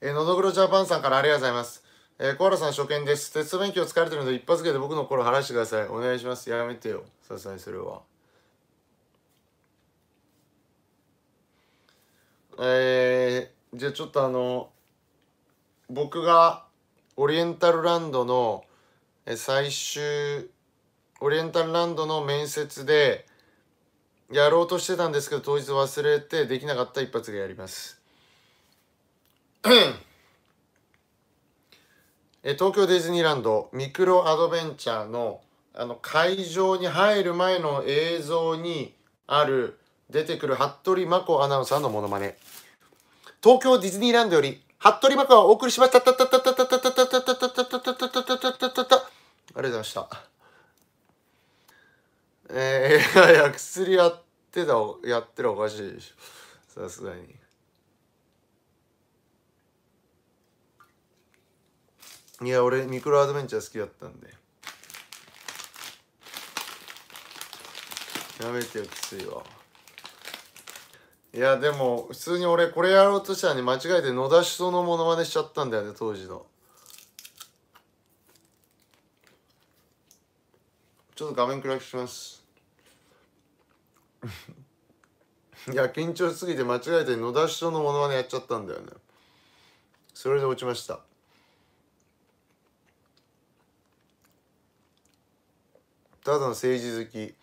えー、のどぐろジャパンさんからありがとうございます。えー、コアラさん初見です。テスト勉強疲れてるので一発芸で僕の心晴らしてください。お願いします。やめてよ。さすがにそれは。えー、じゃあちょっとあの、僕がオリエンタルランドの最終、オリエンタルランドの面接でやろうとしてたんですけど当日忘れてできなかった一発芸やります。え東京ディズニーランドミクロアドベンチャーのあの会場に入る前の映像にある出てくる服部真子アナウンサーのモノマネ東京ディズニーランドより服部真子はお送りしましたありがとうございましたえー、いや薬やってたやってるおかしいさすがにいや俺ミクロアドベンチャー好きだったんでやめてよきついわいやでも普通に俺これやろうとしたらに間違えて野田首相のモノマネしちゃったんだよね当時のちょっと画面暗くします いや緊張しすぎて間違えて野田首相のモノマネやっちゃったんだよねそれで落ちましたただの政治好き